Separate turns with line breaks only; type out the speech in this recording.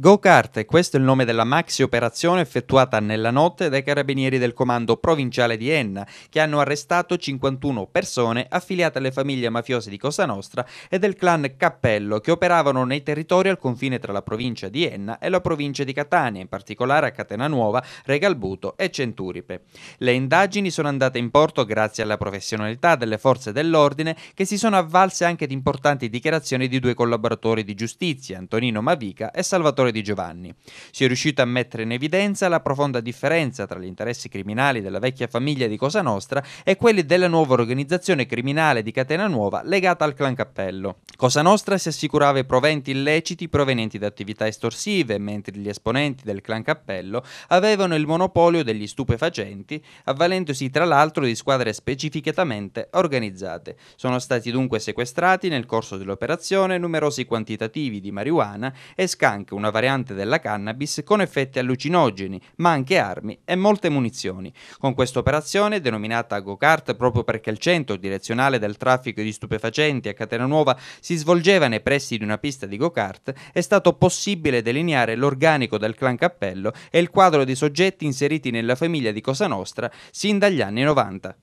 Go Kart, questo è il nome della maxi operazione effettuata nella notte dai carabinieri del comando provinciale di Enna, che hanno arrestato 51 persone affiliate alle famiglie mafiose di Cosa Nostra e del clan Cappello, che operavano nei territori al confine tra la provincia di Enna e la provincia di Catania, in particolare a Catena Nuova, Regalbuto e Centuripe. Le indagini sono andate in porto grazie alla professionalità delle forze dell'ordine, che si sono avvalse anche di importanti dichiarazioni di due collaboratori di giustizia, Antonino Mavica e Salvatore storia di Giovanni. Si è riuscito a mettere in evidenza la profonda differenza tra gli interessi criminali della vecchia famiglia di Cosa Nostra e quelli della nuova organizzazione criminale di Catena Nuova legata al clan Cappello. Cosa Nostra si assicurava i proventi illeciti provenienti da attività estorsive, mentre gli esponenti del clan Cappello avevano il monopolio degli stupefacenti, avvalendosi tra l'altro di squadre specificatamente organizzate. Sono stati dunque sequestrati nel corso dell'operazione numerosi quantitativi di marijuana e skunk, una variante della cannabis con effetti allucinogeni, ma anche armi e molte munizioni. Con questa operazione, denominata go-kart proprio perché il centro direzionale del traffico di stupefacenti a Catena Nuova si si svolgeva nei pressi di una pista di go-kart, è stato possibile delineare l'organico del clan Cappello e il quadro di soggetti inseriti nella famiglia di Cosa Nostra sin dagli anni 90.